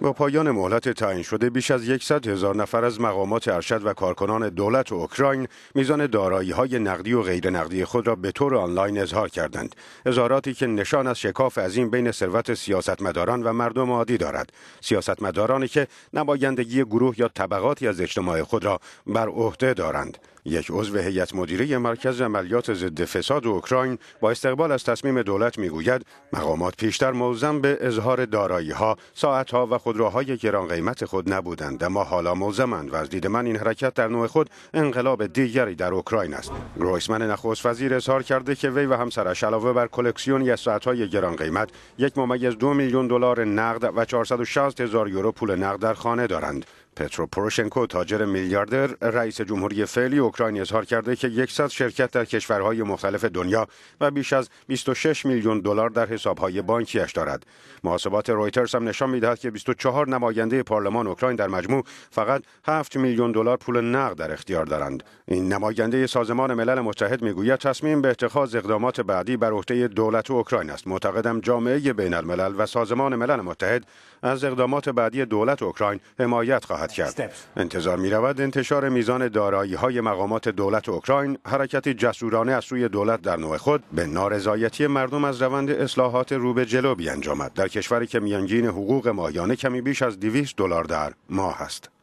با پایان مهلت تعیین شده بیش از 100 هزار نفر از مقامات ارشد و کارکنان دولت اوکراین میزان دارایی های نقدی و غیر نقدی خود را به طور آنلاین اظهار کردند اظهاراتی که نشان از شکاف عظیم بین ثروت سیاستمداران و مردم عادی دارد سیاستمدارانی که نمایندگی گروه یا طبقاتی از اجتماع خود را بر عهده دارند یک عضو هیئت مدیره مرکز عملیات ضد فساد اوکراین با استقبال از تصمیم دولت میگوید مقامات پیشتر ملزم به اظهار دارایی ها ساعت ها و خودروهای گران قیمت خود نبودند اما حالا ملزمند و از دید من این حرکت در نوع خود انقلاب دیگری در اوکراین است گرویسمن نخست وزیر اظهار کرده که وی و همسرش علاوه بر کلکسیون یا ساعتهای گران قیمت یک ممیز دو میلیون دلار نقد و 460 هزار یورو پول نقد در خانه دارند پترو پروشنکو تاجر میلیاردر رئیس جمهوری فعلی اوکراین اظهار کرده که 100 شرکت در کشورهای مختلف دنیا و بیش از 26 میلیون دلار در حسابهای بانکیش دارد. محاسبات رویترز هم نشان میدهد که 24 نماینده پارلمان اوکراین در مجموع فقط 7 میلیون دلار پول نقد در اختیار دارند. این نماینده سازمان ملل متحد میگوید تصمیم به اتخاذ اقدامات بعدی بر عهده دولت اوکراین است. معتقدم جامعه بین و سازمان ملل متحد از اقدامات بعدی دولت اوکراین حمایت خواهد انتظار می رود انتشار میزان دارایی های مقامات دولت اوکراین حرکتی جسورانه از سوی دولت در نوع خود به نارضایتی مردم از روند اصلاحات رو به جلو بیانجامد در کشوری که میانگین حقوق ماهیانه کمی بیش از 200 دلار در ماه است.